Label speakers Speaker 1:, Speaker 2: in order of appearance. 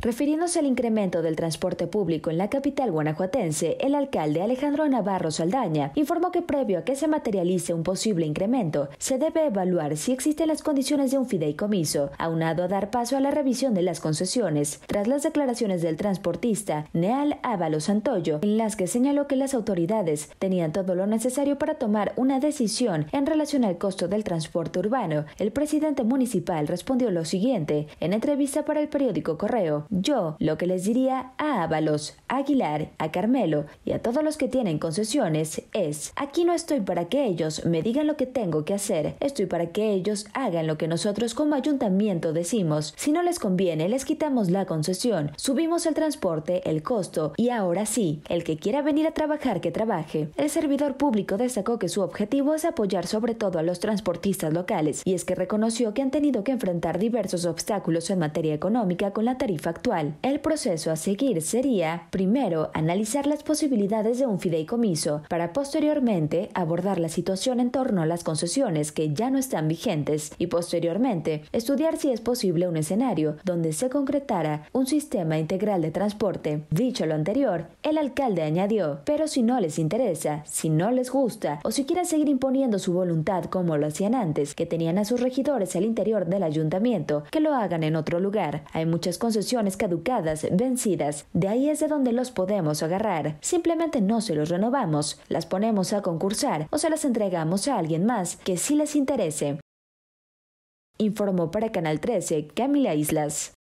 Speaker 1: Refiriéndose al incremento del transporte público en la capital guanajuatense, el alcalde Alejandro Navarro Saldaña informó que previo a que se materialice un posible incremento, se debe evaluar si existen las condiciones de un fideicomiso, aunado a dar paso a la revisión de las concesiones, tras las declaraciones del transportista Neal Ávalo Santoyo, en las que señaló que las autoridades tenían todo lo necesario para tomar una decisión en relación al costo del transporte urbano. El presidente municipal respondió lo siguiente en entrevista para el periódico Correo. Yo lo que les diría a Ábalos, a Aguilar, a Carmelo y a todos los que tienen concesiones es, aquí no estoy para que ellos me digan lo que tengo que hacer, estoy para que ellos hagan lo que nosotros como ayuntamiento decimos. Si no les conviene, les quitamos la concesión, subimos el transporte, el costo y ahora sí, el que quiera venir a trabajar, que trabaje. El servidor público destacó que su objetivo es apoyar sobre todo a los transportistas locales y es que reconoció que han tenido que enfrentar diversos obstáculos en materia económica con la tarifa actual, el proceso a seguir sería, primero, analizar las posibilidades de un fideicomiso para posteriormente abordar la situación en torno a las concesiones que ya no están vigentes y posteriormente estudiar si es posible un escenario donde se concretara un sistema integral de transporte. Dicho lo anterior, el alcalde añadió, pero si no les interesa, si no les gusta o si quieren seguir imponiendo su voluntad como lo hacían antes, que tenían a sus regidores al interior del ayuntamiento, que lo hagan en otro lugar. Hay muchas concesiones caducadas, vencidas. De ahí es de donde los podemos agarrar. Simplemente no se los renovamos, las ponemos a concursar o se las entregamos a alguien más que sí les interese. Informó para Canal 13 Camila Islas.